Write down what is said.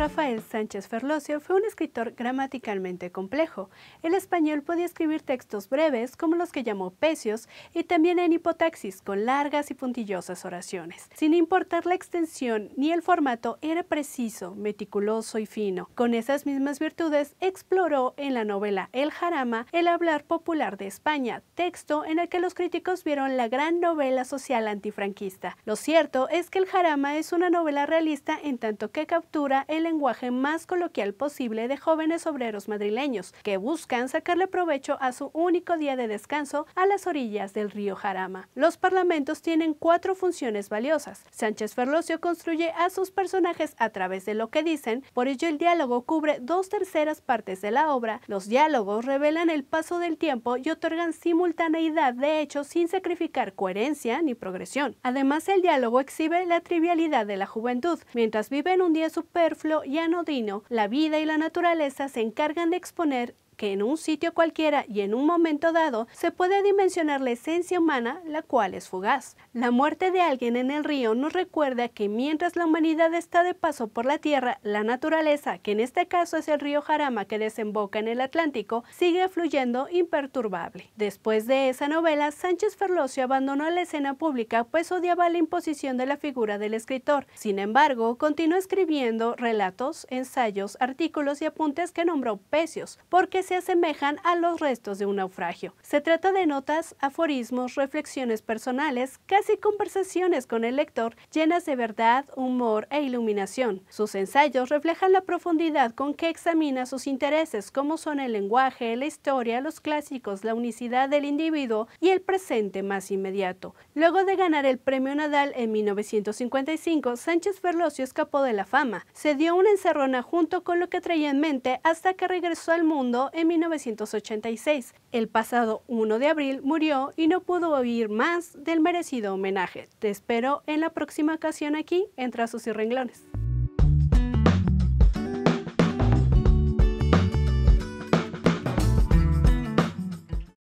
Rafael Sánchez Ferlosio fue un escritor gramaticalmente complejo. El español podía escribir textos breves como los que llamó Pecios y también en hipotaxis con largas y puntillosas oraciones. Sin importar la extensión ni el formato, era preciso, meticuloso y fino. Con esas mismas virtudes exploró en la novela El Jarama el hablar popular de España, texto en el que los críticos vieron la gran novela social antifranquista. Lo cierto es que El Jarama es una novela realista en tanto que captura el lenguaje más coloquial posible de jóvenes obreros madrileños que buscan sacarle provecho a su único día de descanso a las orillas del río Jarama. Los parlamentos tienen cuatro funciones valiosas. Sánchez Ferlosio construye a sus personajes a través de lo que dicen, por ello el diálogo cubre dos terceras partes de la obra. Los diálogos revelan el paso del tiempo y otorgan simultaneidad de hechos sin sacrificar coherencia ni progresión. Además, el diálogo exhibe la trivialidad de la juventud, mientras viven un día superfluo y anodino, la vida y la naturaleza se encargan de exponer que en un sitio cualquiera y en un momento dado se puede dimensionar la esencia humana, la cual es fugaz. La muerte de alguien en el río nos recuerda que mientras la humanidad está de paso por la tierra, la naturaleza, que en este caso es el río Jarama que desemboca en el Atlántico, sigue fluyendo imperturbable. Después de esa novela, Sánchez Ferlosio abandonó la escena pública pues odiaba la imposición de la figura del escritor. Sin embargo, continuó escribiendo relatos, ensayos, artículos y apuntes que nombró Pecios, porque se asemejan a los restos de un naufragio. Se trata de notas, aforismos, reflexiones personales, casi conversaciones con el lector llenas de verdad, humor e iluminación. Sus ensayos reflejan la profundidad con que examina sus intereses, como son el lenguaje, la historia, los clásicos, la unicidad del individuo y el presente más inmediato. Luego de ganar el premio Nadal en 1955, Sánchez Ferlosio escapó de la fama. Se dio una encerrona junto con lo que traía en mente hasta que regresó al mundo 1986. El pasado 1 de abril murió y no pudo oír más del merecido homenaje. Te espero en la próxima ocasión aquí en Trazos y Renglones.